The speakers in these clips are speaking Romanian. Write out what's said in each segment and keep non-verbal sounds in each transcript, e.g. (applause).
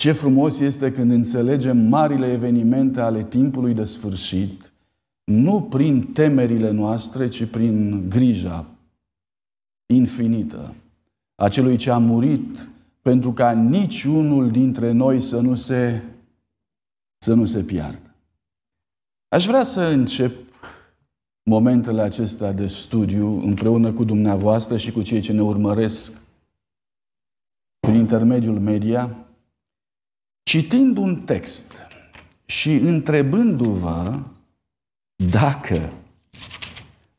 Ce frumos este când înțelegem marile evenimente ale timpului de sfârșit, nu prin temerile noastre, ci prin grija infinită a celui ce a murit pentru ca niciunul dintre noi să nu se, să nu se piardă. Aș vrea să încep momentele acestea de studiu împreună cu dumneavoastră și cu cei ce ne urmăresc prin intermediul media, Citind un text și întrebându-vă dacă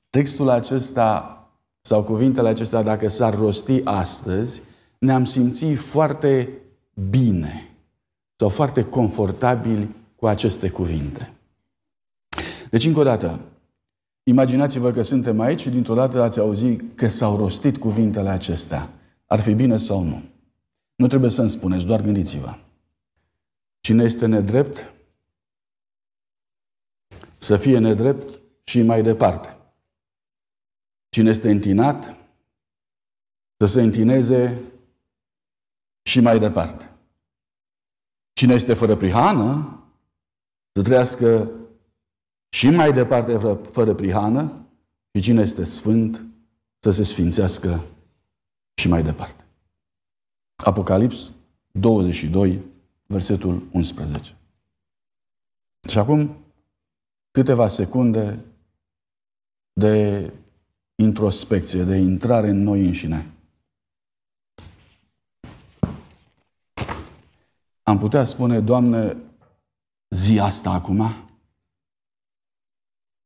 textul acesta sau cuvintele acestea, dacă s-ar rosti astăzi, ne-am simțit foarte bine sau foarte confortabili cu aceste cuvinte. Deci, încă o dată, imaginați-vă că suntem aici și dintr-o dată ați auzit că s-au rostit cuvintele acestea. Ar fi bine sau nu? Nu trebuie să-mi spuneți, doar gândiți-vă. Cine este nedrept, să fie nedrept și mai departe. Cine este întinat, să se întineze și mai departe. Cine este fără prihană, să trăiască și mai departe fără prihană și cine este sfânt să se sfințească și mai departe. Apocalips 22 versetul 11. Și acum câteva secunde de introspecție, de intrare în noi înșine. Am putea spune, Doamne, zi asta acum?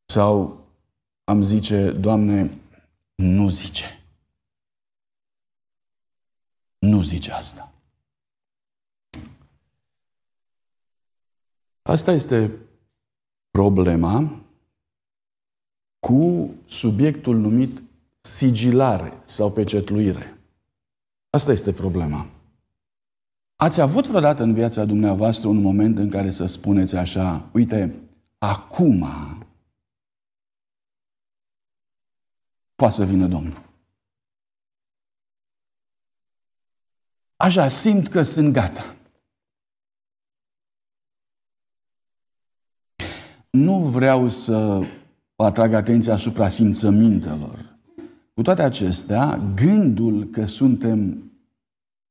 Sau am zice, Doamne, nu zice. Nu zice asta. Asta este problema cu subiectul numit sigilare sau pecetluire. Asta este problema. Ați avut vreodată în viața dumneavoastră un moment în care să spuneți așa, uite, acum poate să vină Domnul. Așa, simt că sunt gata. nu vreau să atrag atenția asupra simțămintelor. Cu toate acestea, gândul că suntem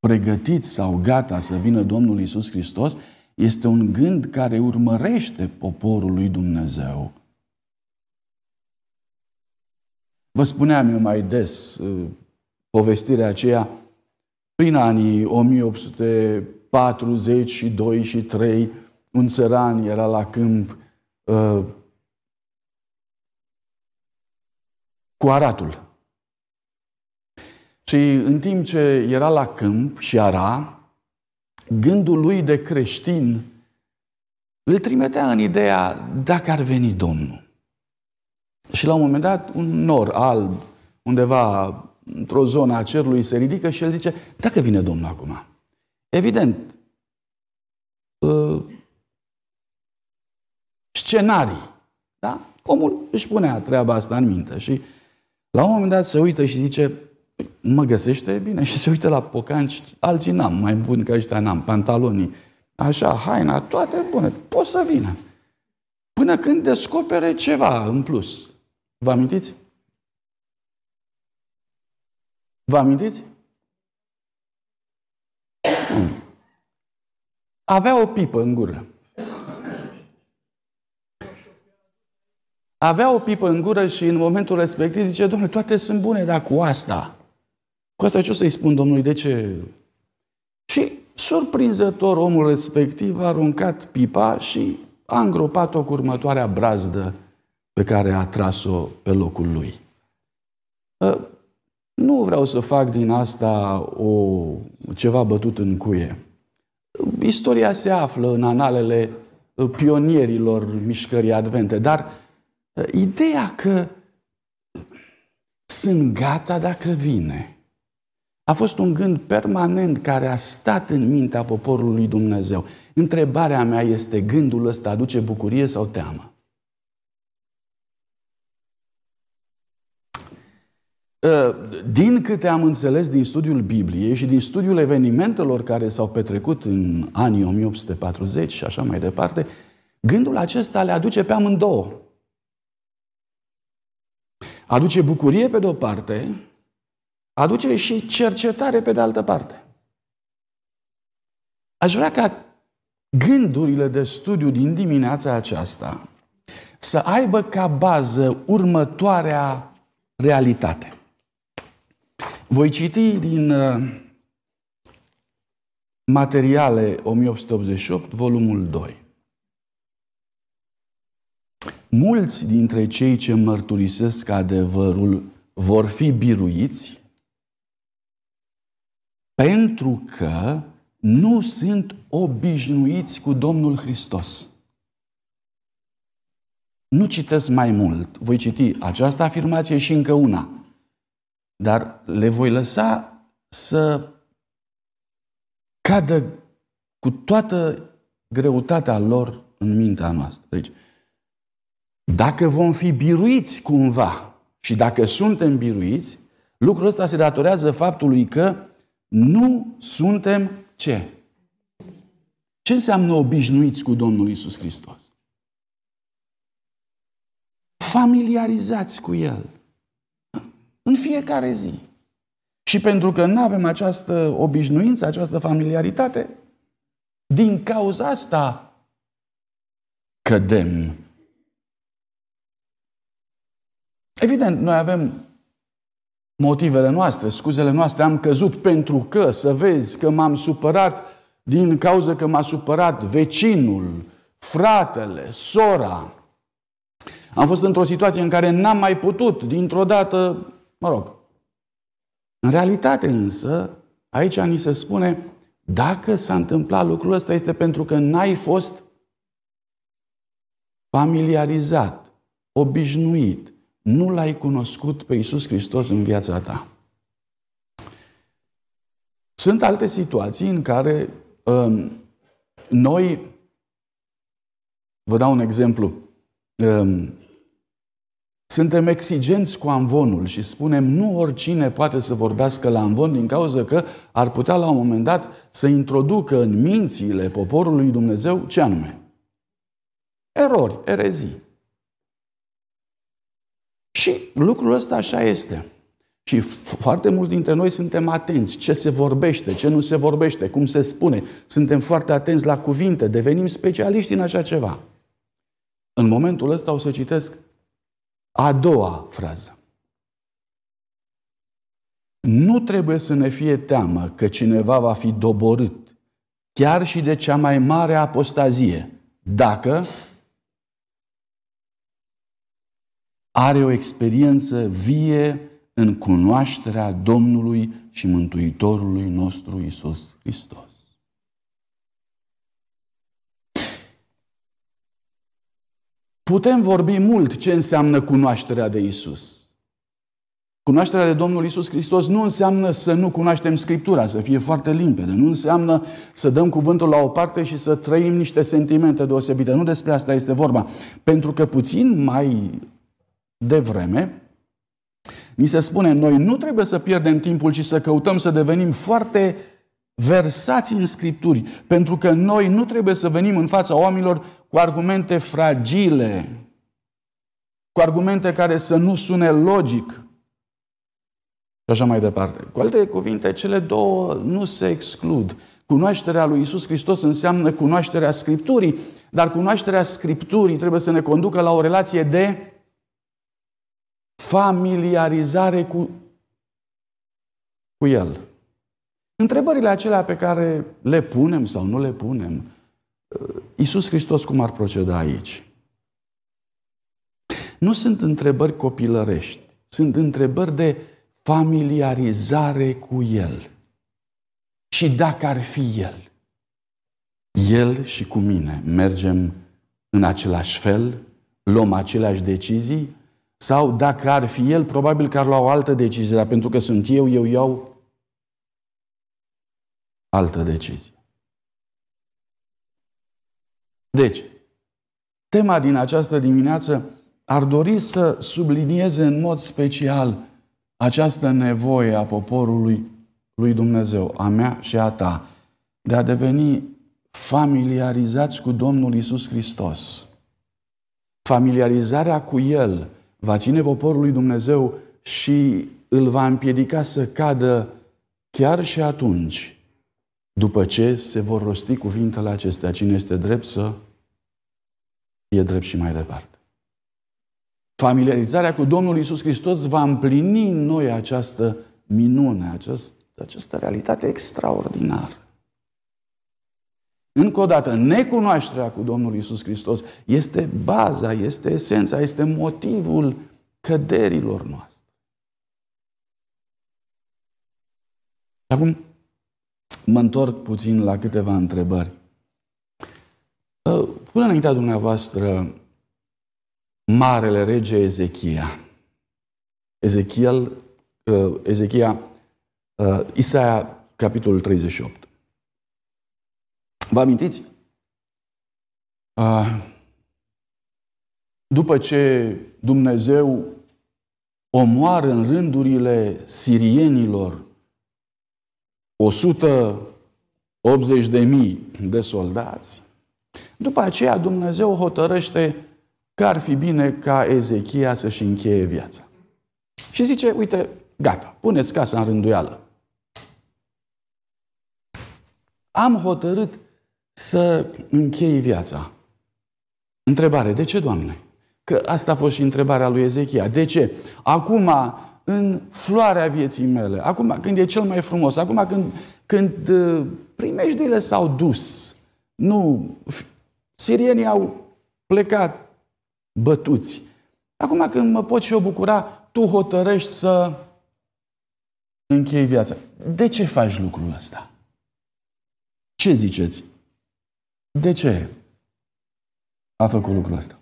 pregătiți sau gata să vină Domnul Isus Hristos este un gând care urmărește poporul lui Dumnezeu. Vă spuneam eu mai des uh, povestirea aceea prin anii 1842 și 3, un țăran era la câmp Uh, cu aratul. Și în timp ce era la câmp și ara, gândul lui de creștin îl trimitea în ideea dacă ar veni Domnul. Și la un moment dat, un nor alb, undeva într-o zonă a cerului, se ridică și el zice, dacă vine Domnul acum. Evident, uh, scenarii. Da? Omul își punea treaba asta în minte și la un moment dat se uită și zice păi, mă găsește bine (laughs) și se uită la pocanci, alții n-am, mai bun ca ăștia n-am, pantalonii, așa, haina, toate bune, pot să vină. Până când descopere ceva în plus. Vă amintiți? Vă amintiți? Hmm. Avea o pipă în gură. avea o pipă în gură și în momentul respectiv zice, domnule, toate sunt bune, dar cu asta. Cu asta ce o să-i spun domnului, de ce? Și surprinzător omul respectiv a aruncat pipa și a îngropat-o cu următoarea brazdă pe care a tras-o pe locul lui. Ă, nu vreau să fac din asta o, ceva bătut în cuie. Istoria se află în analele pionierilor mișcării advente, dar Uh, ideea că sunt gata dacă vine. A fost un gând permanent care a stat în mintea poporului Dumnezeu. Întrebarea mea este, gândul ăsta aduce bucurie sau teamă? Uh, din câte am înțeles din studiul Bibliei și din studiul evenimentelor care s-au petrecut în anii 1840 și așa mai departe, gândul acesta le aduce pe amândouă. Aduce bucurie pe de-o parte, aduce și cercetare pe de altă parte. Aș vrea ca gândurile de studiu din dimineața aceasta să aibă ca bază următoarea realitate. Voi citi din uh, materiale 1888, volumul 2 mulți dintre cei ce mărturisesc adevărul vor fi biruiți pentru că nu sunt obișnuiți cu Domnul Hristos. Nu citesc mai mult. Voi citi această afirmație și încă una. Dar le voi lăsa să cadă cu toată greutatea lor în mintea noastră. Deci, dacă vom fi biruiți cumva și dacă suntem biruiți, lucrul ăsta se datorează faptului că nu suntem ce? Ce înseamnă obișnuiți cu Domnul Isus Hristos? Familiarizați cu El. În fiecare zi. Și pentru că nu avem această obișnuință, această familiaritate, din cauza asta cădem Evident, noi avem motivele noastre, scuzele noastre. Am căzut pentru că, să vezi, că m-am supărat din cauza că m-a supărat vecinul, fratele, sora. Am fost într-o situație în care n-am mai putut, dintr-o dată, mă rog. În realitate însă, aici ni se spune, dacă s-a întâmplat lucrul ăsta, este pentru că n-ai fost familiarizat, obișnuit nu l-ai cunoscut pe Iisus Hristos în viața ta. Sunt alte situații în care um, noi, vă dau un exemplu, um, suntem exigenți cu amvonul și spunem nu oricine poate să vorbească la amvon din cauza că ar putea la un moment dat să introducă în mințile poporului Dumnezeu ce anume? Erori, erezii. Și lucrul ăsta așa este. Și foarte mulți dintre noi suntem atenți ce se vorbește, ce nu se vorbește, cum se spune. Suntem foarte atenți la cuvinte, devenim specialiști în așa ceva. În momentul ăsta o să citesc a doua frază. Nu trebuie să ne fie teamă că cineva va fi doborât, chiar și de cea mai mare apostazie, dacă are o experiență vie în cunoașterea Domnului și Mântuitorului nostru Isus Hristos. Putem vorbi mult ce înseamnă cunoașterea de Isus. Cunoașterea de Domnul Isus Hristos nu înseamnă să nu cunoaștem Scriptura, să fie foarte limpede. Nu înseamnă să dăm cuvântul la o parte și să trăim niște sentimente deosebite. Nu despre asta este vorba. Pentru că puțin mai de vreme, ni se spune, noi nu trebuie să pierdem timpul, ci să căutăm să devenim foarte versați în Scripturi, pentru că noi nu trebuie să venim în fața oamenilor cu argumente fragile, cu argumente care să nu sune logic și așa mai departe. Cu alte cuvinte, cele două nu se exclud. Cunoașterea lui Isus Hristos înseamnă cunoașterea Scripturii, dar cunoașterea Scripturii trebuie să ne conducă la o relație de familiarizare cu, cu el. Întrebările acelea pe care le punem sau nu le punem, uh, Iisus Hristos cum ar proceda aici? Nu sunt întrebări copilărești, sunt întrebări de familiarizare cu El. Și dacă ar fi El, El și cu mine mergem în același fel, luăm aceleași decizii, sau dacă ar fi el, probabil că ar lua o altă decizie, dar pentru că sunt eu, eu iau altă decizie. Deci, tema din această dimineață ar dori să sublinieze în mod special această nevoie a poporului lui Dumnezeu, a mea și a ta, de a deveni familiarizați cu Domnul Isus Hristos. Familiarizarea cu El va ține poporul lui Dumnezeu și îl va împiedica să cadă chiar și atunci, după ce se vor rosti cuvintele acestea. Cine este drept să fie drept și mai departe. Familiarizarea cu Domnul Isus Hristos va împlini în noi această minune, această, această realitate extraordinară. Încă o dată, necunoașterea cu Domnul Isus Hristos este baza, este esența, este motivul căderilor noastre. Acum mă întorc puțin la câteva întrebări. Ă, până înaintea dumneavoastră marele rege Ezechia. Ezechiel, ă, Ezechia, ă, Isaia, capitolul 38. Vă amintiți? După ce Dumnezeu omoară în rândurile sirienilor 180 de mii de soldați, după aceea Dumnezeu hotărăște că ar fi bine ca Ezechia să-și încheie viața. Și zice, uite, gata, puneți casa în rânduială. Am hotărât să închei viața. Întrebare, de ce, Doamne? Că asta a fost și întrebarea lui Ezechia. De ce? Acum, în floarea vieții mele, acum când e cel mai frumos, acum când, când uh, primejdile s-au dus, nu, sirienii au plecat bătuți. Acum când mă pot și eu bucura, tu hotărăști să închei viața. De ce faci lucrul ăsta? Ce ziceți? De ce a făcut lucrul ăsta?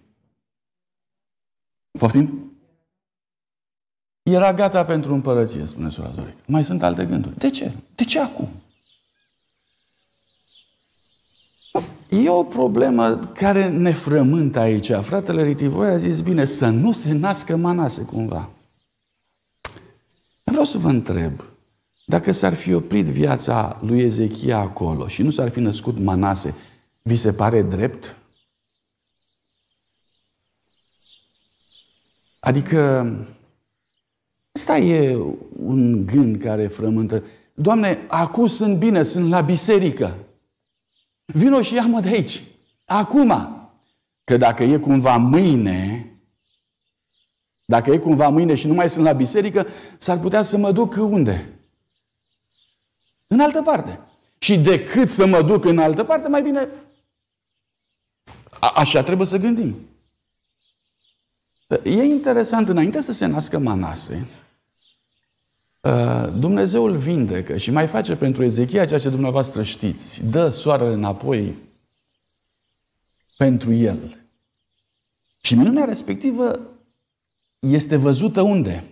Poftim? Era gata pentru împărăție, spune sora Zoric. Mai sunt alte gânduri. De ce? De ce acum? E o problemă care ne frământă aici. Fratele Ritivoi a zis, bine, să nu se nască manase cumva. Vreau să vă întreb, dacă s-ar fi oprit viața lui Ezechia acolo și nu s-ar fi născut manase, vi se pare drept? Adică, ăsta e un gând care frământă. Doamne, acum sunt bine, sunt la biserică. Vino și ia-mă de aici. Acum. Că dacă e cumva mâine, dacă e cumva mâine și nu mai sunt la biserică, s-ar putea să mă duc unde? În altă parte. Și decât să mă duc în altă parte, mai bine a, așa trebuie să gândim. E interesant, înainte să se nască Manase, ă, Dumnezeu îl vindecă și mai face pentru Ezechia ceea ce dumneavoastră știți. Dă soarele înapoi pentru el. Și minunea respectivă este văzută unde?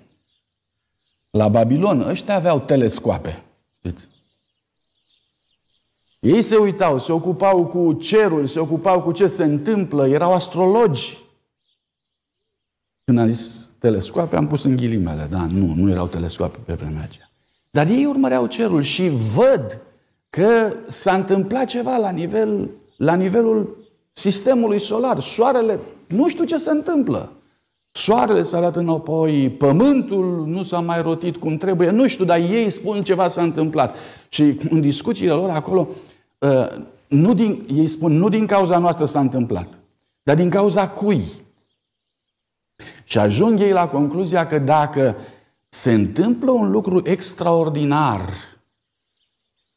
La Babilon. Ăștia aveau telescoape. Știți? Ei se uitau, se ocupau cu cerul, se ocupau cu ce se întâmplă, erau astrologi. Când am zis telescoape, am pus în ghilimele, da, nu, nu erau telescoape pe vremea aceea. Dar ei urmăreau cerul și văd că s-a întâmplat ceva la, nivel, la nivelul sistemului solar. Soarele, nu știu ce se întâmplă. Soarele s-a dat înapoi, pământul nu s-a mai rotit cum trebuie, nu știu, dar ei spun ceva s-a întâmplat. Și în discuțiile lor acolo, uh, nu din, ei spun, nu din cauza noastră s-a întâmplat, dar din cauza cui. Și ajung ei la concluzia că dacă se întâmplă un lucru extraordinar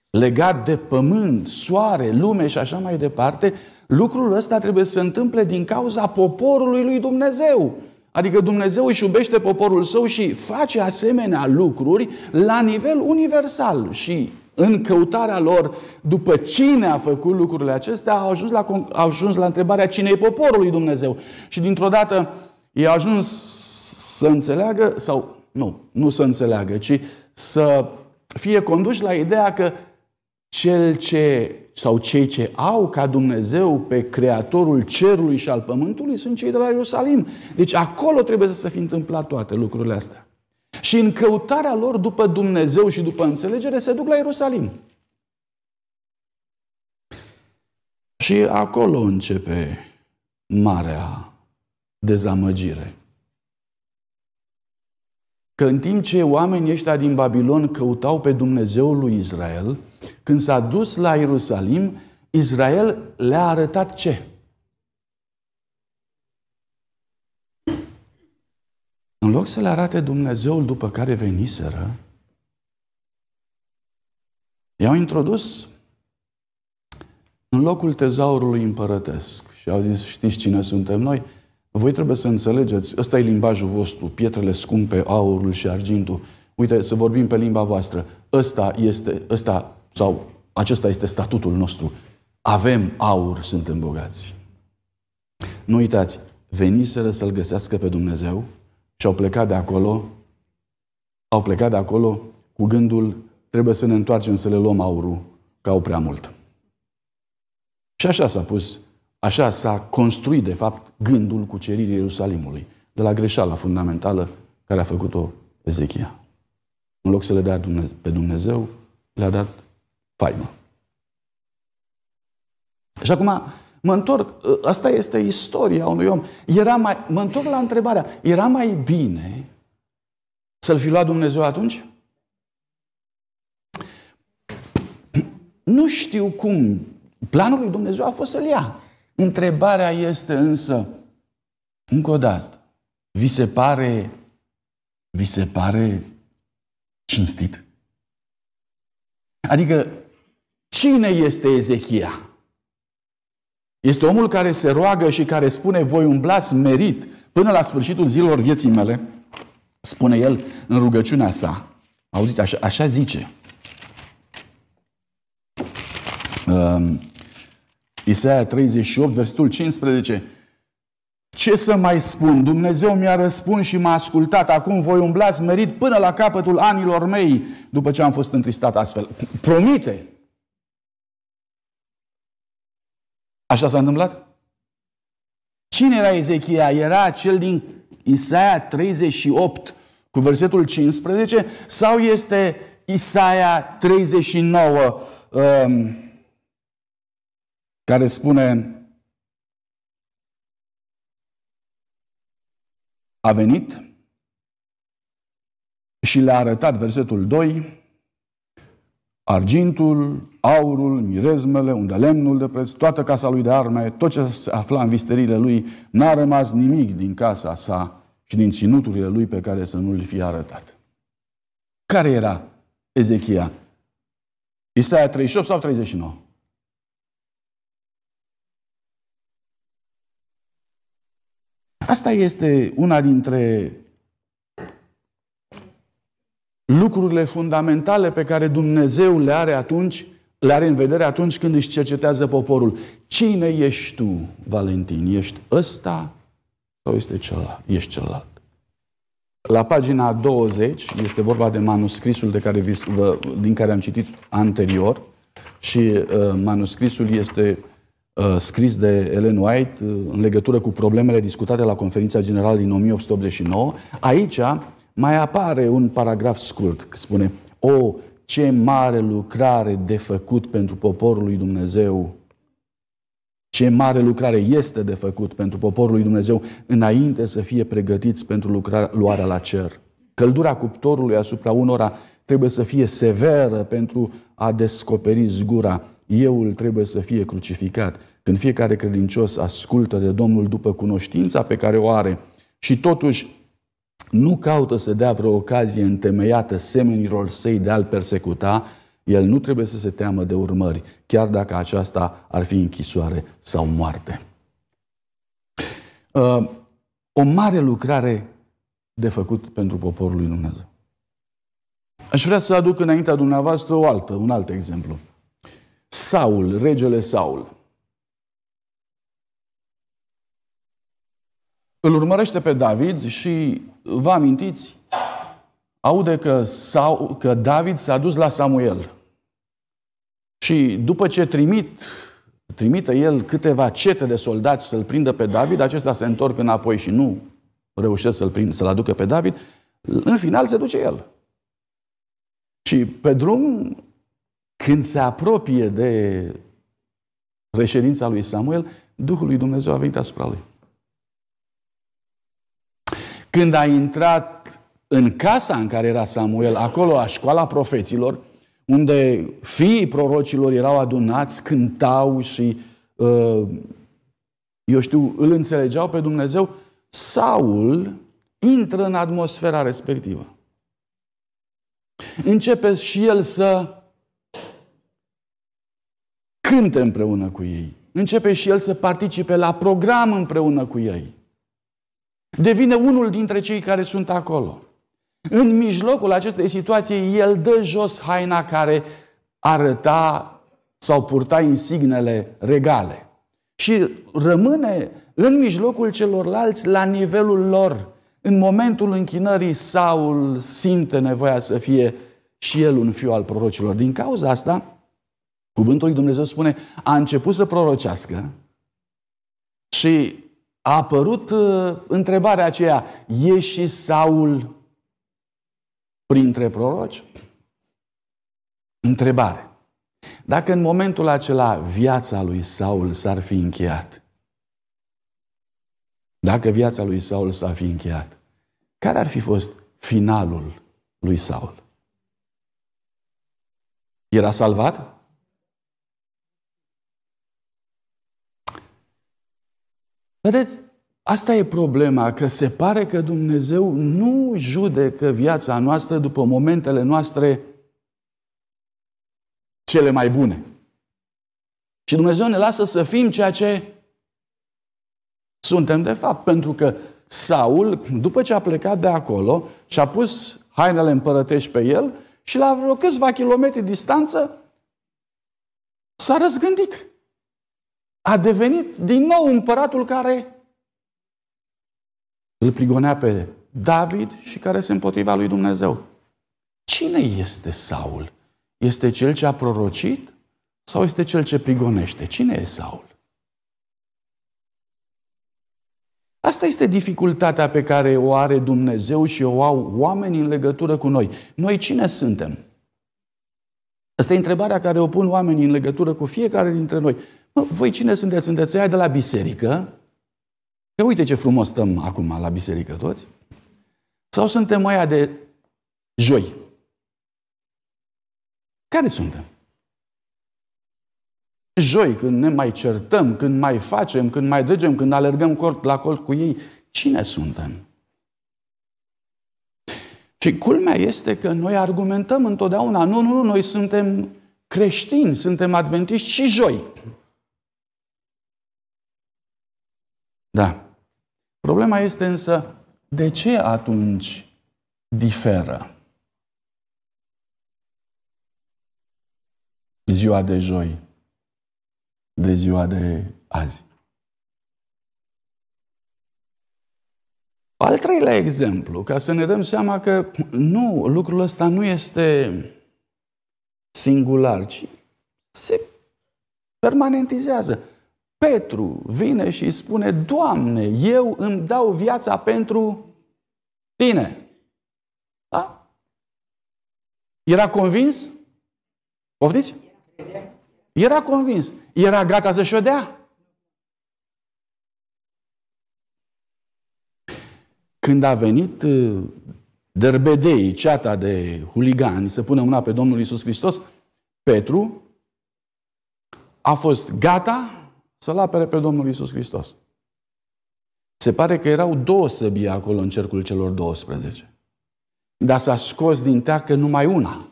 legat de pământ, soare, lume și așa mai departe, lucrul ăsta trebuie să se întâmple din cauza poporului lui Dumnezeu. Adică Dumnezeu își iubește poporul său și face asemenea lucruri la nivel universal și în căutarea lor după cine a făcut lucrurile acestea, au ajuns la, au ajuns la întrebarea cine e poporul lui Dumnezeu. Și dintr-o dată i-a ajuns să înțeleagă, sau nu, nu să înțeleagă, ci să fie conduși la ideea că cel ce sau cei ce au ca Dumnezeu pe Creatorul Cerului și al Pământului sunt cei de la Ierusalim. Deci acolo trebuie să se fi întâmplat toate lucrurile astea. Și în căutarea lor după Dumnezeu și după înțelegere se duc la Ierusalim. Și acolo începe marea dezamăgire. Că în timp ce oamenii ăștia din Babilon căutau pe Dumnezeul lui Israel, când s-a dus la Ierusalim, Israel le-a arătat ce? În loc să le arate Dumnezeul după care veniseră, i-au introdus în locul tezaurului împărătesc și au zis, știți cine suntem noi? Voi trebuie să înțelegeți, ăsta e limbajul vostru, pietrele scumpe, aurul și argintul. Uite, să vorbim pe limba voastră. Ăsta este, ăsta sau acesta este statutul nostru. Avem aur, suntem bogați. Nu uitați, veniseră să-L găsească pe Dumnezeu și au plecat de acolo, au plecat de acolo cu gândul trebuie să ne întoarcem să le luăm aurul, că au prea mult. Și așa s-a pus, așa s-a construit, de fapt, gândul cuceririi Ierusalimului, de la greșeala fundamentală care a făcut-o Ezechia. În loc să le dea pe Dumnezeu, le-a dat faimă. Și acum mă întorc, asta este istoria unui om. Era mai, mă întorc la întrebarea, era mai bine să-l fi luat Dumnezeu atunci? Nu știu cum. Planul lui Dumnezeu a fost să-l ia. Întrebarea este însă, încă o dată, vi se pare, vi se pare cinstit? Adică Cine este Ezechia? Este omul care se roagă și care spune, voi umblați merit până la sfârșitul zilor vieții mele, spune el în rugăciunea sa. Auziți, așa, așa zice. Um, Isaia 38, versetul 15. Ce să mai spun? Dumnezeu mi-a răspuns și m-a ascultat. Acum voi umbla smerit până la capătul anilor mei, după ce am fost întristat astfel. Promite Așa s-a întâmplat? Cine era Ezechia? Era cel din Isaia 38 cu versetul 15 sau este Isaia 39 um, care spune a venit și le-a arătat versetul 2 Argintul, aurul, mirezmele, unde lemnul de preț, toată casa lui de arme, tot ce se afla în visterile lui, n-a rămas nimic din casa sa și din ținuturile lui pe care să nu-l fie arătat. Care era Ezechia? Isaia 38 sau 39? Asta este una dintre lucrurile fundamentale pe care Dumnezeu le are atunci, le are în vedere atunci când își cercetează poporul. Cine ești tu, Valentin? Ești ăsta sau este celălalt? ești celălalt? La pagina 20 este vorba de manuscrisul de care vi, vă, din care am citit anterior și uh, manuscrisul este uh, scris de Ellen White uh, în legătură cu problemele discutate la conferința generală din 1889. Aici mai apare un paragraf scurt, că spune O, ce mare lucrare de făcut pentru poporul lui Dumnezeu! Ce mare lucrare este de făcut pentru poporul lui Dumnezeu înainte să fie pregătiți pentru lucrarea, luarea la cer. Căldura cuptorului asupra unora trebuie să fie severă pentru a descoperi zgura. Euul trebuie să fie crucificat. Când fiecare credincios ascultă de Domnul după cunoștința pe care o are și totuși nu caută să dea vreo ocazie întemeiată semenilor săi de a-l persecuta, el nu trebuie să se teamă de urmări, chiar dacă aceasta ar fi închisoare sau moarte. Uh, o mare lucrare de făcut pentru poporul lui Dumnezeu. Aș vrea să aduc înaintea dumneavoastră o altă, un alt exemplu. Saul, regele Saul. îl urmărește pe David și vă amintiți, aude că, sau, că David s-a dus la Samuel. Și după ce trimit, trimite el câteva cete de soldați să-l prindă pe David, acesta se întorc înapoi și nu reușesc să-l, prind, să-l aducă pe David, în final se duce el. Și pe drum, când se apropie de reședința lui Samuel, Duhul lui Dumnezeu a venit asupra lui. Când a intrat în casa în care era Samuel, acolo la școala profeților, unde fiii prorocilor erau adunați, cântau și, uh, eu știu, îl înțelegeau pe Dumnezeu, Saul intră în atmosfera respectivă. Începe și el să cânte împreună cu ei. Începe și el să participe la program împreună cu ei. Devine unul dintre cei care sunt acolo. În mijlocul acestei situații, el dă jos haina care arăta sau purta insignele regale. Și rămâne în mijlocul celorlalți la nivelul lor. În momentul închinării, Saul simte nevoia să fie și el un fiu al prorocilor. Din cauza asta, cuvântul lui Dumnezeu spune, a început să prorocească și a apărut uh, întrebarea aceea, e și Saul printre proroci? Întrebare. Dacă în momentul acela viața lui Saul s-ar fi încheiat, dacă viața lui Saul s-ar fi încheiat, care ar fi fost finalul lui Saul? Era salvat? Vedeți, asta e problema, că se pare că Dumnezeu nu judecă viața noastră după momentele noastre cele mai bune. Și Dumnezeu ne lasă să fim ceea ce suntem de fapt, pentru că Saul, după ce a plecat de acolo și-a pus hainele împărătești pe el și la vreo câțiva kilometri distanță s-a răzgândit a devenit din nou împăratul care îl prigonea pe David și care se împotriva lui Dumnezeu. Cine este Saul? Este cel ce a prorocit sau este cel ce prigonește? Cine e Saul? Asta este dificultatea pe care o are Dumnezeu și o au oamenii în legătură cu noi. Noi cine suntem? Asta e întrebarea care o pun oamenii în legătură cu fiecare dintre noi. Voi cine sunteți? Sunteți aia de la biserică? Că uite ce frumos stăm acum la biserică toți. Sau suntem aia de joi? Care suntem? Joi, când ne mai certăm, când mai facem, când mai dregem, când alergăm cort la cort cu ei, cine suntem? Și culmea este că noi argumentăm întotdeauna, nu, nu, nu, noi suntem creștini, suntem adventiști și joi. Da. Problema este însă, de ce atunci diferă ziua de joi de ziua de azi? Al treilea exemplu, ca să ne dăm seama că nu, lucrul ăsta nu este singular, ci se permanentizează. Petru vine și spune, Doamne, eu îmi dau viața pentru tine. Da? Era convins? Poftiți? Era convins. Era gata să-și o Când a venit uh, derbedei, ceata de huligani, să pună mâna pe Domnul Isus Hristos, Petru a fost gata să-L apere pe Domnul Isus Hristos. Se pare că erau două săbii acolo în cercul celor 12. Dar s-a scos din teacă numai una,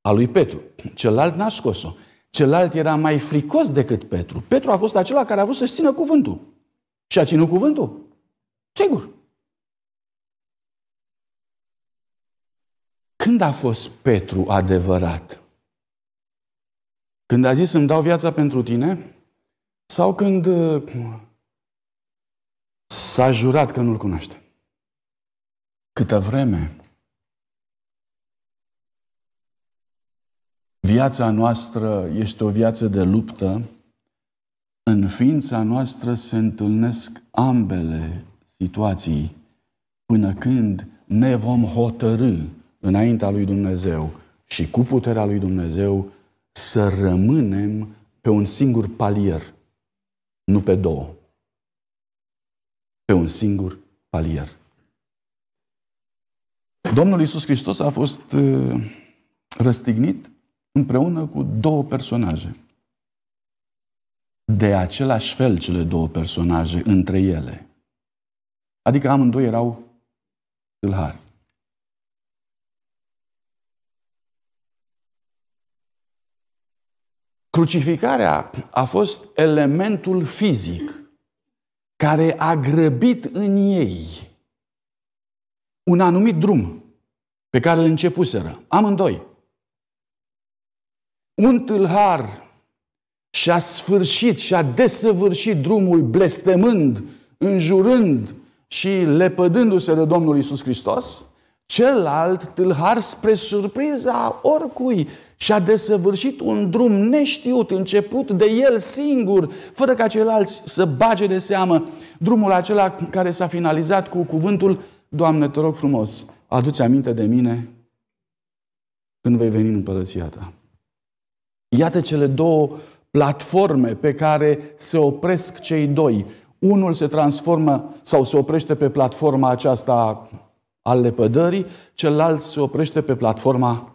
a lui Petru. Celălalt n-a scos-o. Celălalt era mai fricos decât Petru. Petru a fost acela care a vrut să-și țină cuvântul. Și a ținut cuvântul? Sigur. Când a fost Petru adevărat? Când a zis, îmi dau viața pentru tine? Sau când uh, s-a jurat că nu-L cunoaște. Câtă vreme viața noastră este o viață de luptă, în ființa noastră se întâlnesc ambele situații până când ne vom hotărâ înaintea lui Dumnezeu și cu puterea lui Dumnezeu să rămânem pe un singur palier – nu pe două, pe un singur palier. Domnul Isus Hristos a fost uh, răstignit împreună cu două personaje. De același fel cele două personaje între ele. Adică amândoi erau tâlhari. Crucificarea a fost elementul fizic care a grăbit în ei un anumit drum pe care îl începuseră, amândoi. Un tâlhar și-a sfârșit, și-a desăvârșit drumul blestemând, înjurând și lepădându-se de Domnul Isus Hristos, celălalt tâlhar spre surpriza oricui și a desăvârșit un drum neștiut, început de el singur, fără ca ceilalți să bage de seamă drumul acela care s-a finalizat cu cuvântul Doamne, te rog frumos, aduți aminte de mine când vei veni în împărăția ta. Iată cele două platforme pe care se opresc cei doi. Unul se transformă sau se oprește pe platforma aceasta al lepădării, celălalt se oprește pe platforma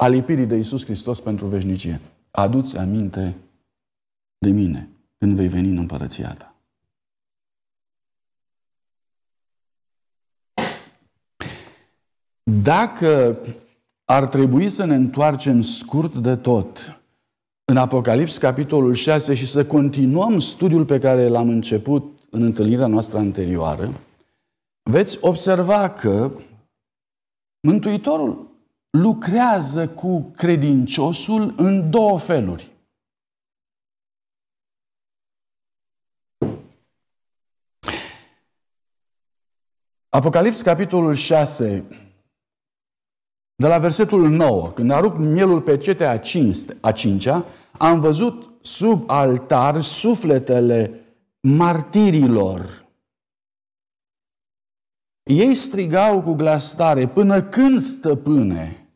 a lipirii de Iisus Hristos pentru veșnicie. Aduți aminte de mine când vei veni în împărăția ta. Dacă ar trebui să ne întoarcem scurt de tot în Apocalips, capitolul 6, și să continuăm studiul pe care l-am început în întâlnirea noastră anterioară, veți observa că Mântuitorul lucrează cu credinciosul în două feluri. Apocalips, capitolul 6, de la versetul 9, când a rupt mielul pe cetea a, a cincea, am văzut sub altar sufletele martirilor ei strigau cu glas tare, până când, stăpâne,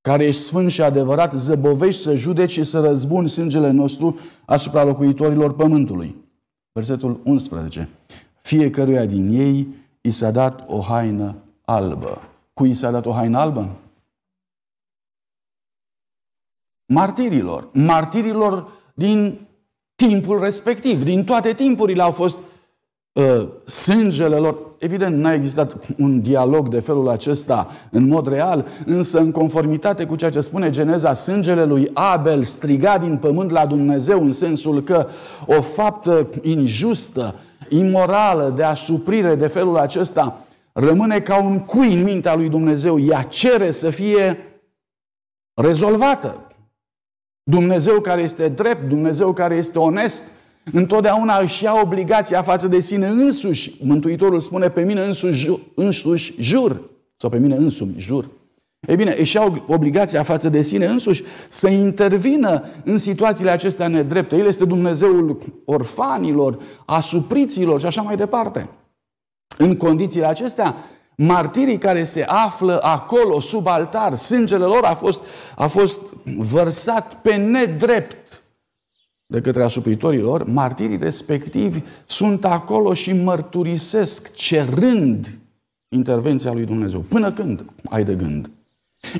care ești sfânt și adevărat, zăbovești să judeci și să răzbuni sângele nostru asupra locuitorilor pământului. Versetul 11. Fiecăruia din ei i s-a dat o haină albă. Cui i s-a dat o haină albă? Martirilor. Martirilor din timpul respectiv, din toate timpurile au fost Ă, sângele lor. Evident, n-a existat un dialog de felul acesta în mod real, însă în conformitate cu ceea ce spune Geneza, sângele lui Abel striga din pământ la Dumnezeu în sensul că o faptă injustă, imorală, de asuprire de felul acesta rămâne ca un cui în mintea lui Dumnezeu. Ea cere să fie rezolvată. Dumnezeu care este drept, Dumnezeu care este onest, Întotdeauna își ia obligația față de sine însuși. Mântuitorul spune pe mine însuși, însuși jur. Sau pe mine însumi jur. Ei bine, își ia obligația față de sine însuși să intervină în situațiile acestea nedrepte. El este Dumnezeul orfanilor, asupriților și așa mai departe. În condițiile acestea, martirii care se află acolo, sub altar, sângele lor a fost, a fost vărsat pe nedrept de către asupritorilor, martirii respectivi sunt acolo și mărturisesc cerând intervenția lui Dumnezeu. Până când ai de gând?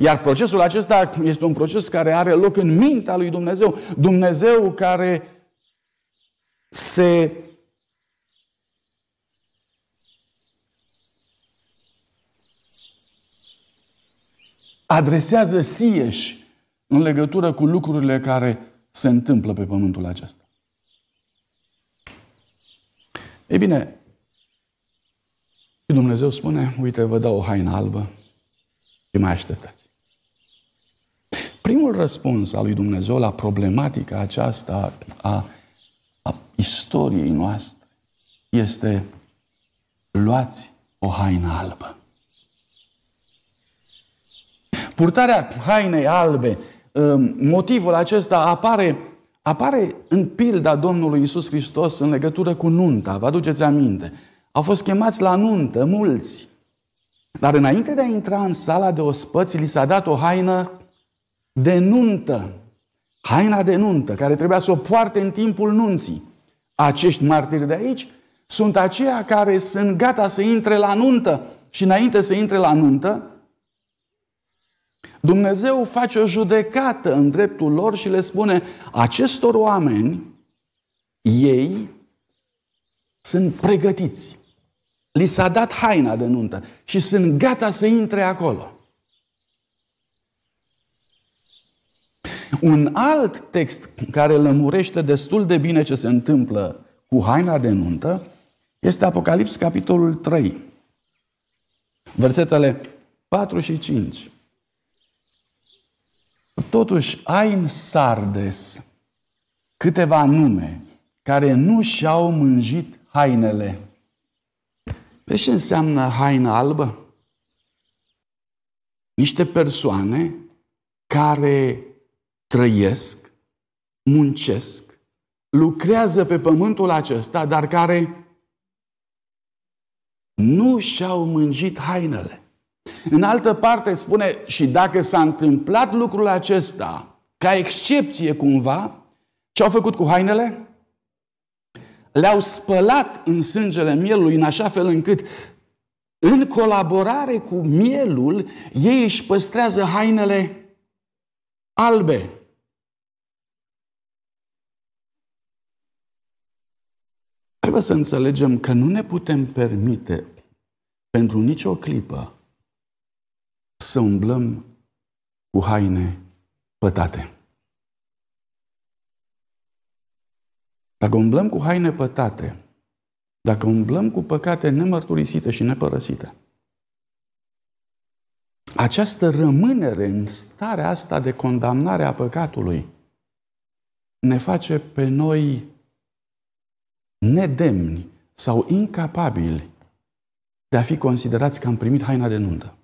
Iar procesul acesta este un proces care are loc în mintea lui Dumnezeu. Dumnezeu care se adresează sieși în legătură cu lucrurile care se întâmplă pe pământul acesta. Ei bine, Dumnezeu spune, uite, vă dau o haină albă și mai așteptați. Primul răspuns al lui Dumnezeu la problematica aceasta a, a istoriei noastre este luați o haină albă. Purtarea hainei albe Ehm, motivul acesta apare, apare în pilda Domnului Isus Hristos în legătură cu nunta. Vă aduceți aminte? Au fost chemați la nuntă mulți. Dar înainte de a intra în sala de ospăți, li s-a dat o haină de nuntă. Haina de nuntă, care trebuia să o poarte în timpul nunții. Acești martiri de aici sunt aceia care sunt gata să intre la nuntă. Și înainte să intre la nuntă, Dumnezeu face o judecată în dreptul lor și le spune acestor oameni, ei sunt pregătiți. Li s-a dat haina de nuntă și sunt gata să intre acolo. Un alt text care lămurește destul de bine ce se întâmplă cu haina de nuntă este Apocalips, capitolul 3, versetele 4 și 5. Totuși, ai în Sardes câteva nume care nu și-au mânjit hainele. Pe ce înseamnă haină albă? Niște persoane care trăiesc, muncesc, lucrează pe pământul acesta, dar care nu și-au mânjit hainele. În altă parte spune, și dacă s-a întâmplat lucrul acesta, ca excepție cumva, ce au făcut cu hainele? Le-au spălat în sângele mielului în așa fel încât în colaborare cu mielul, ei își păstrează hainele albe. Trebuie să înțelegem că nu ne putem permite pentru nicio clipă să umblăm cu haine pătate. Dacă umblăm cu haine pătate, dacă umblăm cu păcate nemărturisite și nepărăsite, această rămânere în starea asta de condamnare a păcatului ne face pe noi nedemni sau incapabili de a fi considerați că am primit haina de nuntă.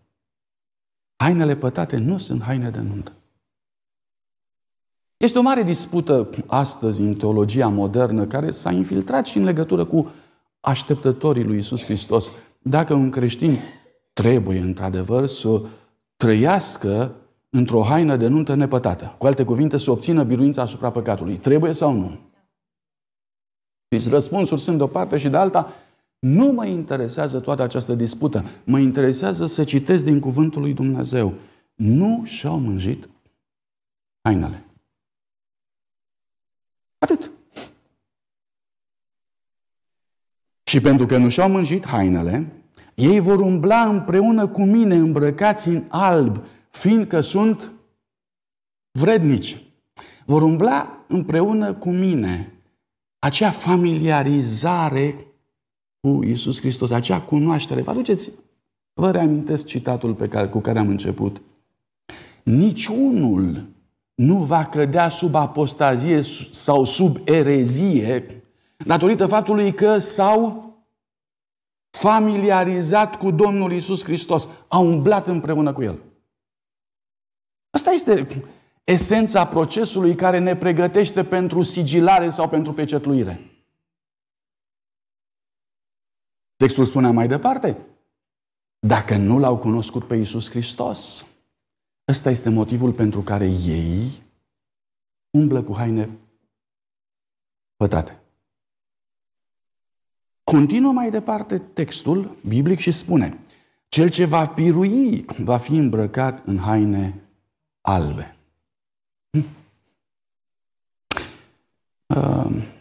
Hainele pătate nu sunt haine de nuntă. Este o mare dispută astăzi în teologia modernă care s-a infiltrat și în legătură cu așteptătorii lui Isus Hristos. Dacă un creștin trebuie într-adevăr să trăiască într-o haină de nuntă nepătată. Cu alte cuvinte, să obțină biruința asupra păcatului. Trebuie sau nu? Deci răspunsuri sunt de o parte și de alta nu mă interesează toată această dispută. Mă interesează să citesc din cuvântul lui Dumnezeu. Nu și-au mânjit hainele. Atât. Și pentru că nu și-au mânjit hainele, ei vor umbla împreună cu mine îmbrăcați în alb, fiindcă sunt vrednici. Vor umbla împreună cu mine. Acea familiarizare cu Isus Hristos, acea cunoaștere. Vă aduceți, vă reamintesc citatul pe care, cu care am început. Niciunul nu va cădea sub apostazie sau sub erezie datorită faptului că s-au familiarizat cu Domnul Isus Hristos, au umblat împreună cu El. Asta este esența procesului care ne pregătește pentru sigilare sau pentru pecetluire. Textul spunea mai departe, dacă nu l-au cunoscut pe Iisus Hristos, ăsta este motivul pentru care ei umblă cu haine pătate. Continuă mai departe textul biblic și spune, cel ce va pirui va fi îmbrăcat în haine albe. Hm. Uh.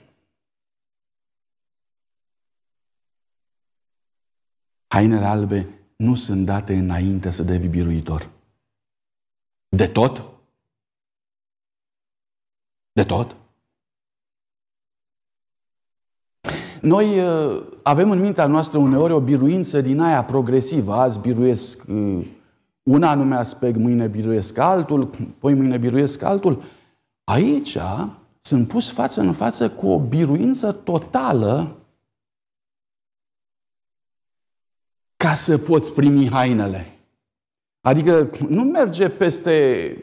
Hainele albe nu sunt date înainte să devii biruitor. De tot? De tot? Noi uh, avem în mintea noastră uneori o biruință din aia progresivă. Azi biruiesc uh, un anume aspect, mâine biruiesc altul, poi mâine biruiesc altul. Aici sunt pus față în față cu o biruință totală ca să poți primi hainele. Adică nu merge peste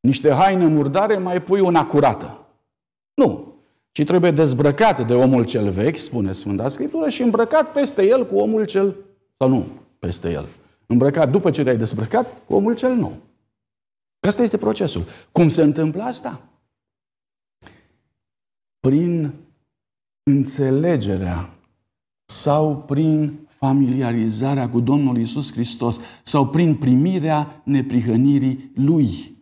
niște haine murdare, mai pui una curată. Nu. Ci trebuie dezbrăcat de omul cel vechi, spune Sfânta Scriptură, și îmbrăcat peste el cu omul cel, sau nu, peste el. Îmbrăcat după ce te-ai dezbrăcat cu omul cel nou. asta este procesul. Cum se întâmplă asta? Prin înțelegerea sau prin familiarizarea cu Domnul Isus Hristos sau prin primirea neprihănirii Lui.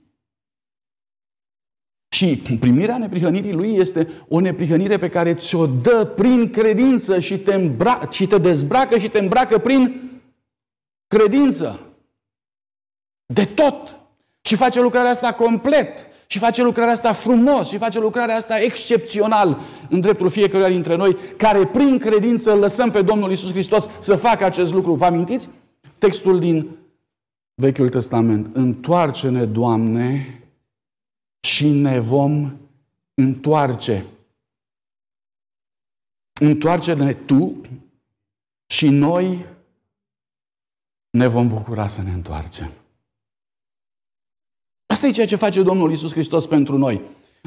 Și primirea neprihănirii Lui este o neprihănire pe care ți-o dă prin credință și te, îmbra- și te dezbracă și te îmbracă prin credință. De tot. Și face lucrarea asta complet. Și face lucrarea asta frumos și face lucrarea asta excepțional în dreptul fiecăruia dintre noi, care prin credință lăsăm pe Domnul Isus Hristos să facă acest lucru. Vă amintiți? Textul din Vechiul Testament. Întoarce-ne, Doamne, și ne vom întoarce. Întoarce-ne Tu și noi ne vom bucura să ne întoarcem. Asta e ceea ce face Domnul Isus Hristos pentru noi.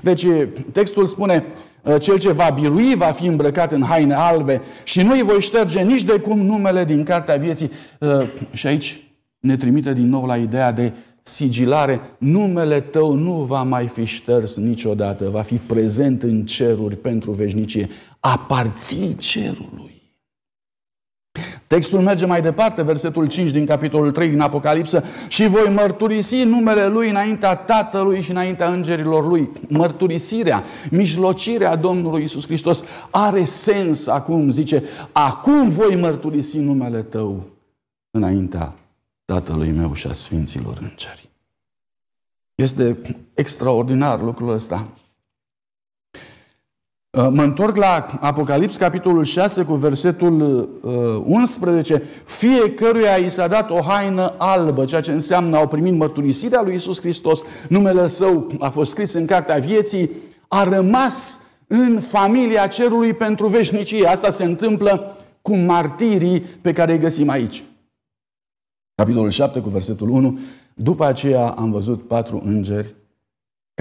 Deci textul spune, ă, cel ce va birui va fi îmbrăcat în haine albe și nu îi voi șterge nici de cum numele din cartea vieții. Ă, și aici ne trimite din nou la ideea de sigilare. Numele tău nu va mai fi șters niciodată, va fi prezent în ceruri pentru veșnicie. Aparții cerului. Textul merge mai departe, versetul 5 din capitolul 3 din Apocalipsă. Și voi mărturisi numele Lui înaintea Tatălui și înaintea îngerilor Lui. Mărturisirea, mijlocirea Domnului Isus Hristos are sens acum, zice, acum voi mărturisi numele Tău înaintea Tatălui meu și a Sfinților Îngeri. Este extraordinar lucrul ăsta. Uh, mă întorc la Apocalips, capitolul 6, cu versetul 11. Uh, Fiecăruia i s-a dat o haină albă, ceea ce înseamnă au primit mărturisirea lui Isus Hristos, numele său a fost scris în cartea vieții, a rămas în familia cerului pentru veșnicie. Asta se întâmplă cu martirii pe care îi găsim aici. Capitolul 7, cu versetul 1. După aceea am văzut patru îngeri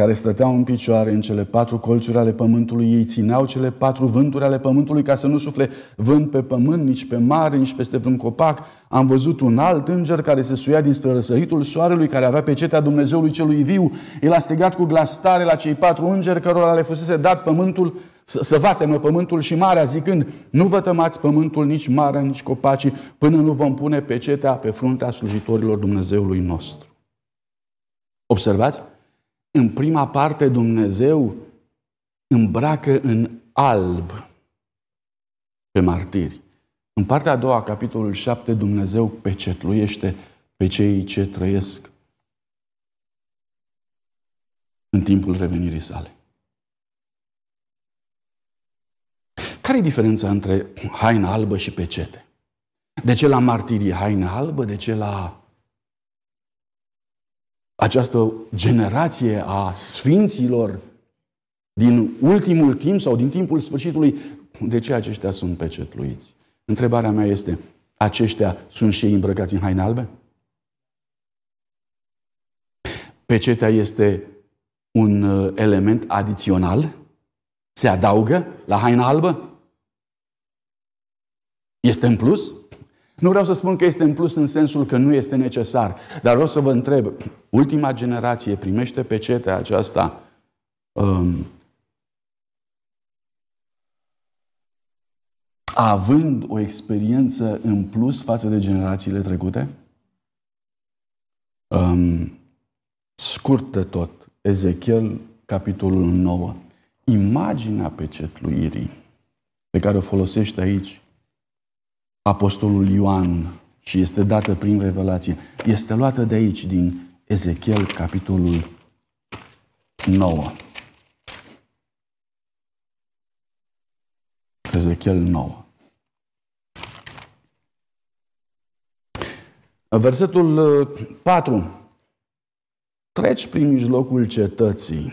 care stăteau în picioare în cele patru colțuri ale pământului. Ei țineau cele patru vânturi ale pământului ca să nu sufle vânt pe pământ, nici pe mare, nici peste vreun copac. Am văzut un alt înger care se suia dinspre răsăritul soarelui, care avea pecetea Dumnezeului celui viu. El a strigat cu glas tare la cei patru îngeri cărora le fusese dat pământul să, să vatemă pământul și marea, zicând, nu vă tămați pământul, nici marea, nici copacii, până nu vom pune pecetea pe fruntea slujitorilor Dumnezeului nostru. Observați? În prima parte Dumnezeu îmbracă în alb pe martiri. În partea a doua, capitolul 7, Dumnezeu pecetluiește pe cei ce trăiesc în timpul revenirii sale. Care e diferența între haina albă și pecete? De ce la martirie haina albă, de ce la această generație a sfinților din ultimul timp sau din timpul sfârșitului, de ce aceștia sunt pecetluiți? Întrebarea mea este, aceștia sunt și ei îmbrăcați în haine albe? Pecetea este un uh, element adițional? Se adaugă la haina albă? Este în plus? Nu vreau să spun că este în plus în sensul că nu este necesar, dar vreau să vă întreb, ultima generație primește pe cetea aceasta um, având o experiență în plus față de generațiile trecute? Um, scurt de tot, Ezechiel, capitolul 9. Imaginea pecetluirii pe care o folosește aici Apostolul Ioan și este dată prin revelație. Este luată de aici, din Ezechiel, capitolul 9. Ezechiel 9. Versetul 4. Uh, Treci prin mijlocul cetății,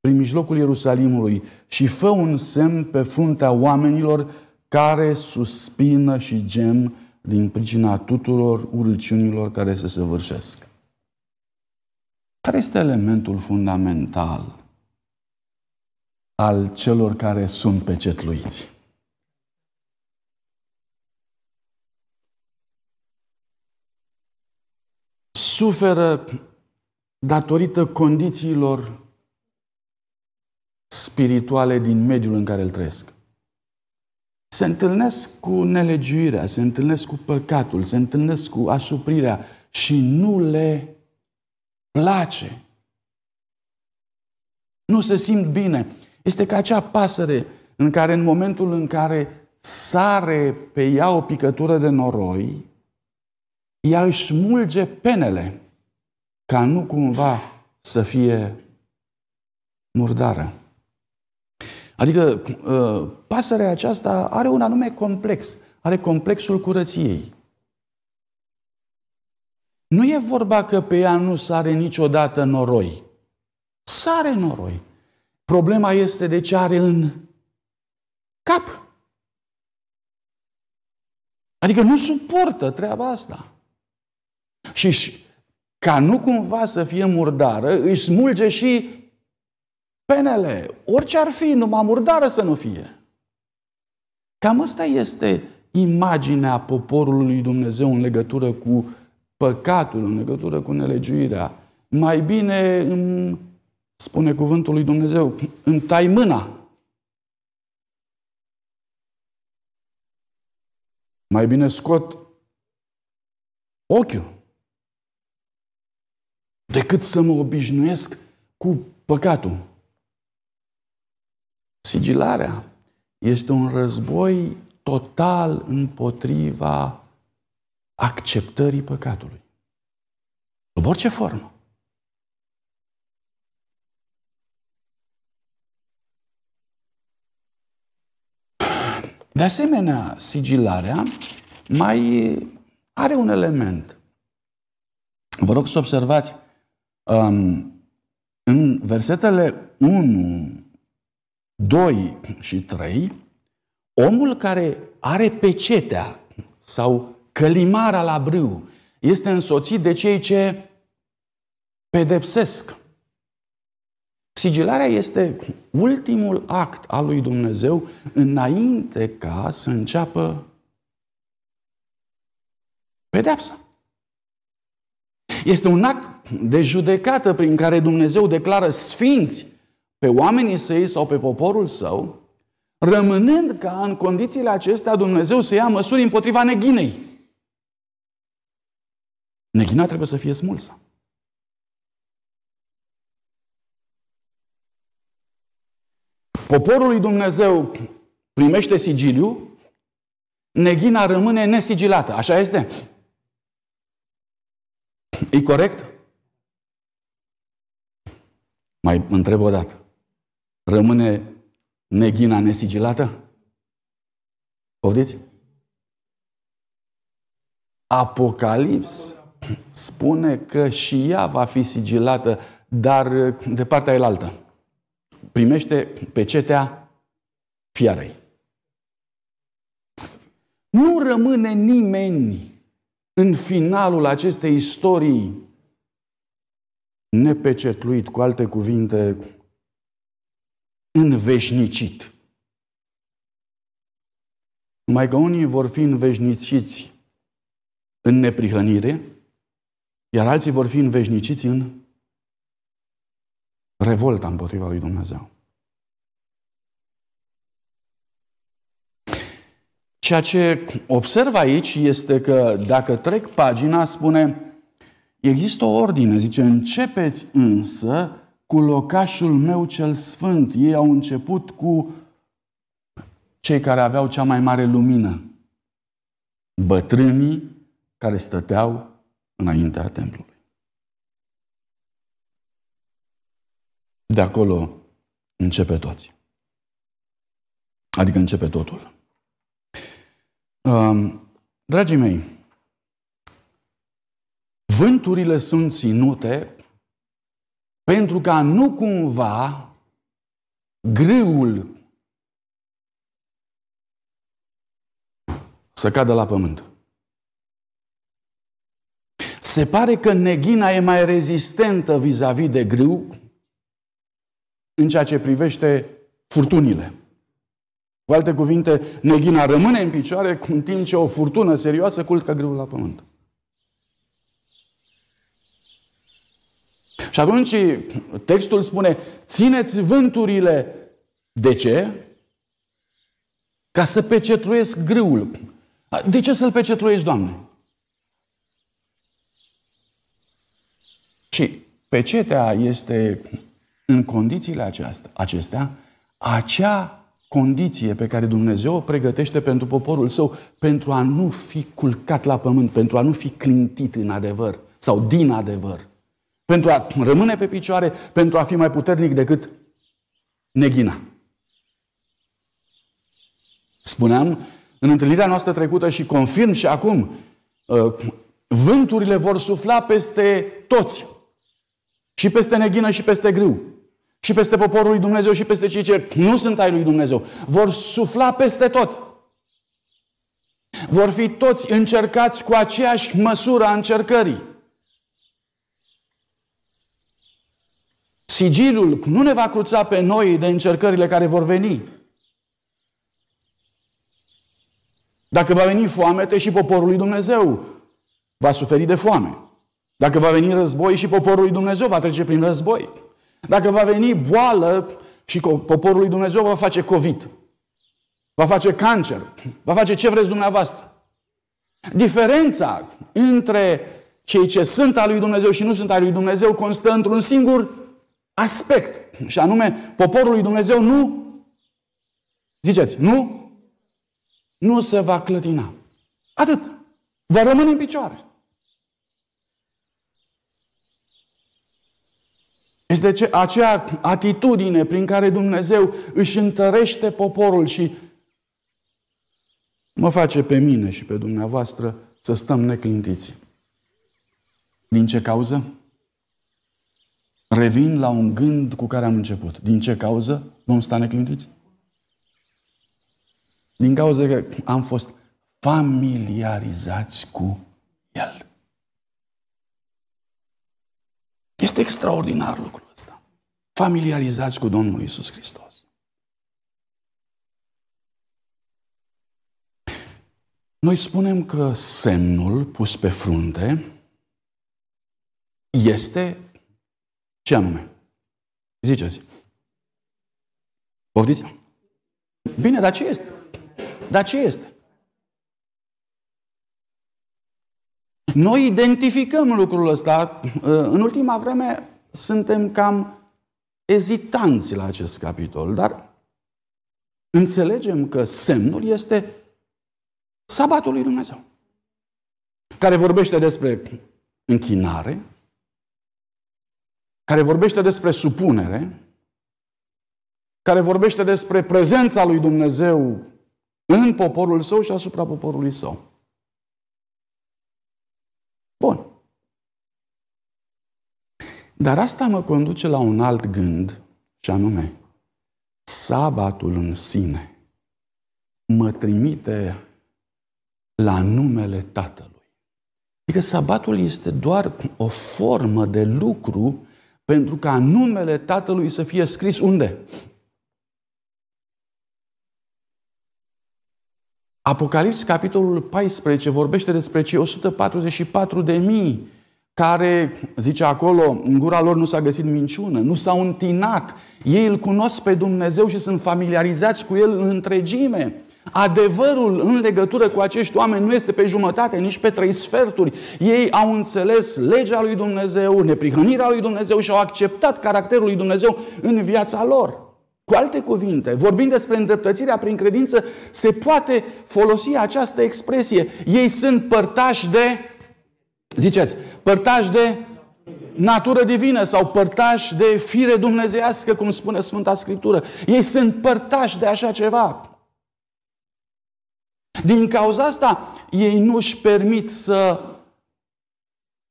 prin mijlocul Ierusalimului și fă un semn pe fruntea oamenilor care suspină și gem din pricina tuturor urăciunilor care se săvârșesc. Care este elementul fundamental al celor care sunt pecetluiți? Suferă datorită condițiilor spirituale din mediul în care îl trăiesc se întâlnesc cu nelegiuirea, se întâlnesc cu păcatul, se întâlnesc cu asuprirea și nu le place. Nu se simt bine. Este ca acea pasăre în care în momentul în care sare pe ea o picătură de noroi, ea își mulge penele ca nu cumva să fie murdară. Adică uh, pasărea aceasta are un anume complex, are complexul curăției. Nu e vorba că pe ea nu sare niciodată noroi. Sare noroi. Problema este de ce are în cap. Adică nu suportă treaba asta. Și ca nu cumva să fie murdară, își smulge și PNL, orice ar fi, numai murdară să nu fie. Cam asta este imaginea poporului Dumnezeu în legătură cu păcatul, în legătură cu nelegiuirea. Mai bine îmi spune cuvântul lui Dumnezeu, îmi tai mâna. Mai bine scot ochiul decât să mă obișnuiesc cu păcatul. Sigilarea este un război total împotriva acceptării păcatului. Sub orice formă. De asemenea, sigilarea mai are un element. Vă rog să observați, um, în versetele 1 2 și 3, omul care are pecetea sau călimara la brâu este însoțit de cei ce pedepsesc. Sigilarea este ultimul act al lui Dumnezeu înainte ca să înceapă pedepsa. Este un act de judecată prin care Dumnezeu declară sfinți pe oamenii săi sau pe poporul său, rămânând ca în condițiile acestea Dumnezeu să ia măsuri împotriva neghinei. Neghina trebuie să fie smulsă. Poporul lui Dumnezeu primește sigiliu, neghina rămâne nesigilată. Așa este? E corect? Mai întreb o dată rămâne neghina nesigilată? Poftiți? Apocalips spune că și ea va fi sigilată, dar de partea elaltă. Primește pecetea fiarei. Nu rămâne nimeni în finalul acestei istorii nepecetluit, cu alte cuvinte, înveșnicit. mai că unii vor fi înveșniciți în neprihănire, iar alții vor fi înveșniciți în revolta împotriva lui Dumnezeu. Ceea ce observ aici este că dacă trec pagina, spune, există o ordine, zice, începeți însă cu locașul meu cel sfânt. Ei au început cu cei care aveau cea mai mare lumină. Bătrânii care stăteau înaintea templului. De acolo începe toți. Adică începe totul. Um, dragii mei, vânturile sunt ținute pentru ca nu cumva grâul să cadă la pământ. Se pare că neghina e mai rezistentă vis-a-vis -vis de grâu în ceea ce privește furtunile. Cu alte cuvinte, neghina rămâne în picioare în timp ce o furtună serioasă culcă grâul la pământ. Și atunci textul spune, țineți vânturile. De ce? Ca să pecetruiesc grâul. De ce să-l pecetruiești, Doamne? Și pecetea este în condițiile aceasta, acestea, acea condiție pe care Dumnezeu o pregătește pentru poporul său pentru a nu fi culcat la pământ, pentru a nu fi clintit în adevăr sau din adevăr pentru a rămâne pe picioare, pentru a fi mai puternic decât neghina. Spuneam în întâlnirea noastră trecută și confirm și acum, uh, vânturile vor sufla peste toți. Și peste neghină și peste grâu. Și peste poporul lui Dumnezeu și peste cei ce nu sunt ai lui Dumnezeu. Vor sufla peste tot. Vor fi toți încercați cu aceeași măsură a încercării. Sigilul nu ne va cruța pe noi de încercările care vor veni. Dacă va veni foamete și poporul lui Dumnezeu va suferi de foame. Dacă va veni război și poporul lui Dumnezeu va trece prin război. Dacă va veni boală și poporul lui Dumnezeu va face COVID. Va face cancer. Va face ce vreți dumneavoastră. Diferența între cei ce sunt al lui Dumnezeu și nu sunt al lui Dumnezeu constă într-un singur aspect, și anume poporul lui Dumnezeu nu, ziceți, nu, nu se va clătina. Atât. Va rămâne în picioare. Este ce, acea atitudine prin care Dumnezeu își întărește poporul și mă face pe mine și pe dumneavoastră să stăm neclintiți. Din ce cauză? Revin la un gând cu care am început. Din ce cauză vom sta neclintiți? Din cauza că am fost familiarizați cu El. Este extraordinar lucrul ăsta. Familiarizați cu Domnul Isus Hristos. Noi spunem că semnul pus pe frunte este ce anume? Ziceți. Poftiți? Bine, dar ce este? Dar ce este? Noi identificăm lucrul ăsta. Ă, în ultima vreme suntem cam ezitanți la acest capitol, dar înțelegem că semnul este sabatul lui Dumnezeu, care vorbește despre închinare, care vorbește despre supunere, care vorbește despre prezența lui Dumnezeu în poporul său și asupra poporului său. Bun. Dar asta mă conduce la un alt gând, și anume, sabatul în sine mă trimite la numele Tatălui. Adică sabatul este doar o formă de lucru pentru ca numele Tatălui să fie scris unde? Apocalips, capitolul 14, vorbește despre cei 144 de mii care, zice acolo, în gura lor nu s-a găsit minciună, nu s-au întinat. Ei îl cunosc pe Dumnezeu și sunt familiarizați cu el în întregime. Adevărul în legătură cu acești oameni nu este pe jumătate, nici pe trei sferturi. Ei au înțeles legea lui Dumnezeu, neprihănirea lui Dumnezeu și au acceptat caracterul lui Dumnezeu în viața lor. Cu alte cuvinte, vorbind despre îndreptățirea prin credință, se poate folosi această expresie. Ei sunt părtași de, ziceți, părtași de natură divină sau părtași de fire dumnezească, cum spune Sfânta Scriptură. Ei sunt părtași de așa ceva. Din cauza asta, ei nu își permit să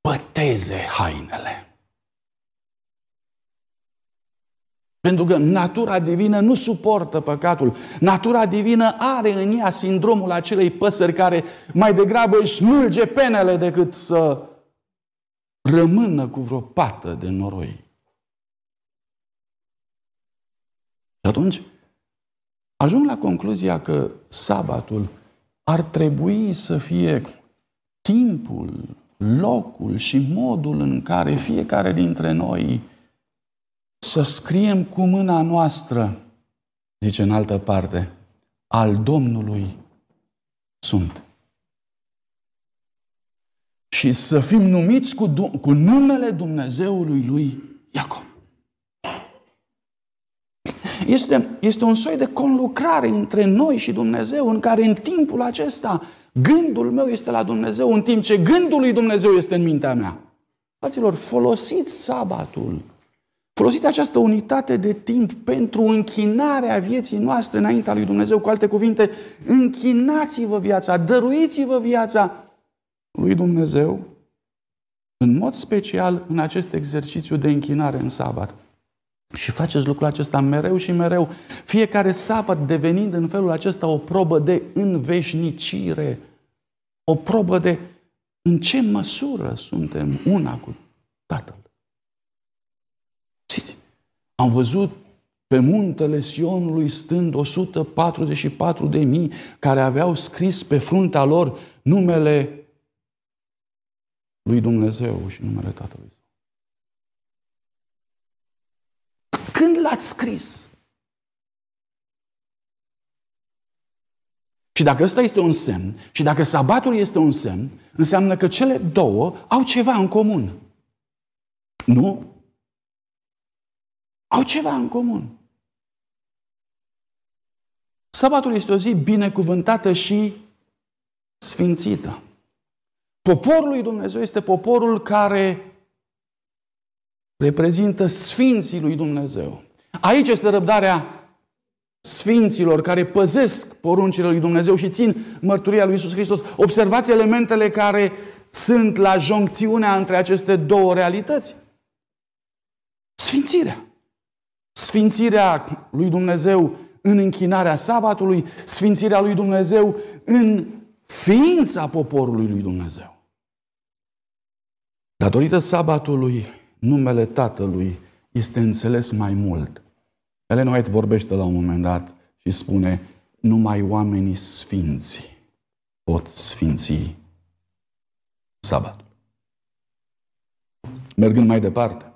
păteze hainele. Pentru că natura divină nu suportă păcatul. Natura divină are în ea sindromul acelei păsări care mai degrabă își mulge penele decât să rămână cu vreo pată de noroi. Și atunci ajung la concluzia că sabatul ar trebui să fie timpul, locul și modul în care fiecare dintre noi să scriem cu mâna noastră, zice în altă parte, al Domnului sunt. Și să fim numiți cu, cu numele Dumnezeului lui Iacob. Este, este un soi de conlucrare între noi și Dumnezeu, în care în timpul acesta gândul meu este la Dumnezeu, în timp ce gândul lui Dumnezeu este în mintea mea. Fraților, folosiți sabatul. Folosiți această unitate de timp pentru închinarea vieții noastre înaintea lui Dumnezeu. Cu alte cuvinte, închinați-vă viața, dăruiți-vă viața lui Dumnezeu, în mod special în acest exercițiu de închinare în sabat. Și faceți lucrul acesta mereu și mereu. Fiecare sabat devenind în felul acesta o probă de înveșnicire, o probă de în ce măsură suntem una cu Tatăl. Știți, am văzut pe muntele Sionului stând 144 de mii care aveau scris pe fruntea lor numele lui Dumnezeu și numele Tatălui. Când l-ați scris? Și dacă ăsta este un semn, și dacă sabatul este un semn, înseamnă că cele două au ceva în comun. Nu? Au ceva în comun. Sabatul este o zi binecuvântată și sfințită. Poporul lui Dumnezeu este poporul care reprezintă Sfinții lui Dumnezeu. Aici este răbdarea Sfinților care păzesc poruncile lui Dumnezeu și țin mărturia lui Isus Hristos. Observați elementele care sunt la joncțiunea între aceste două realități. Sfințirea. Sfințirea lui Dumnezeu în închinarea sabatului, sfințirea lui Dumnezeu în ființa poporului lui Dumnezeu. Datorită sabatului, numele Tatălui este înțeles mai mult. Ellen White vorbește la un moment dat și spune, numai oamenii sfinți pot sfinți sabatul. Mergând mai departe,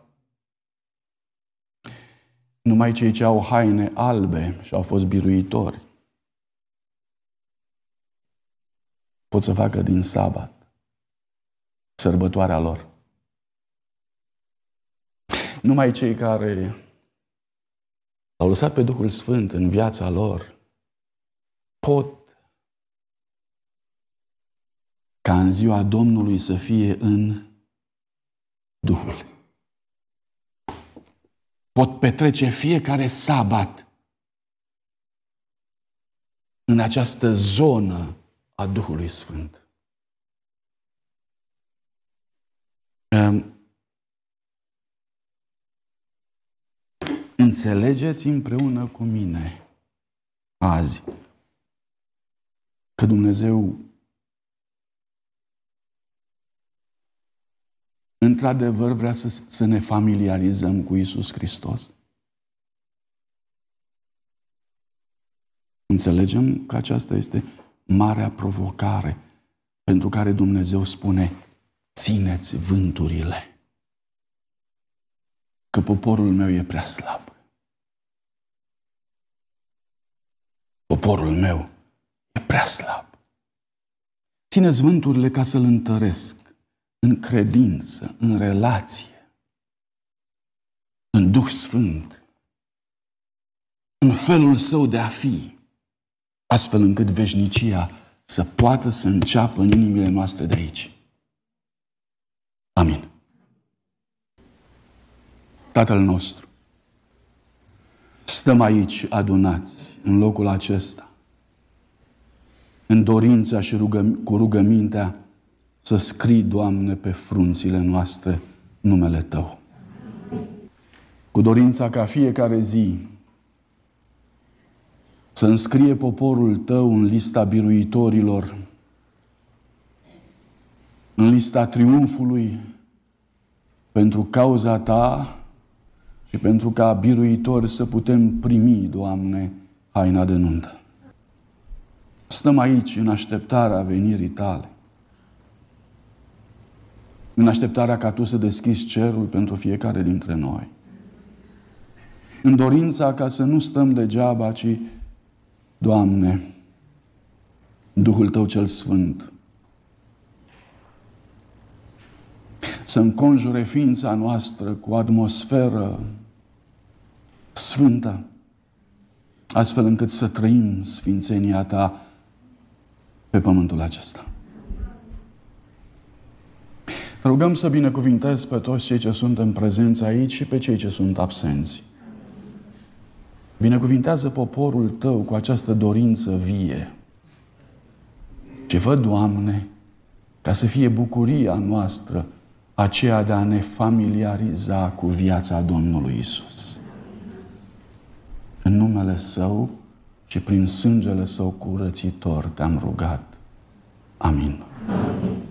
numai cei ce au haine albe și au fost biruitori pot să facă din sabat sărbătoarea lor. Numai cei care au lăsat pe Duhul Sfânt în viața lor pot ca în ziua Domnului să fie în Duhul. Pot petrece fiecare sabat în această zonă a Duhului Sfânt. Ehm, înțelegeți împreună cu mine azi că Dumnezeu într-adevăr vrea să, să ne familiarizăm cu Isus Hristos? Înțelegem că aceasta este marea provocare pentru care Dumnezeu spune, țineți vânturile că poporul meu e prea slab. Poporul meu e prea slab. Țineți vânturile ca să-l întăresc în credință, în relație, în Duh Sfânt, în felul său de a fi, astfel încât veșnicia să poată să înceapă în inimile noastre de aici. Amin. Tatăl nostru, stăm aici adunați în locul acesta, în dorința și rugă, cu rugămintea să scrii, Doamne, pe frunțile noastre numele Tău. Cu dorința ca fiecare zi să înscrie poporul Tău în lista biruitorilor, în lista triumfului pentru cauza Ta și pentru ca biruitori să putem primi, Doamne, haina de nuntă. Stăm aici în așteptarea venirii Tale, în așteptarea ca Tu să deschizi cerul pentru fiecare dintre noi, în dorința ca să nu stăm degeaba, ci, Doamne, Duhul Tău cel Sfânt, să înconjure ființa noastră cu atmosferă sfântă, astfel încât să trăim sfințenia ta pe pământul acesta. Rugăm să binecuvintez pe toți cei ce sunt în prezență aici și pe cei ce sunt absenți. Binecuvintează poporul tău cu această dorință vie. Ce vă, Doamne, ca să fie bucuria noastră aceea de a ne familiariza cu viața Domnului Isus în numele Său și prin sângele Său curățitor te-am rugat. Amin. Amin.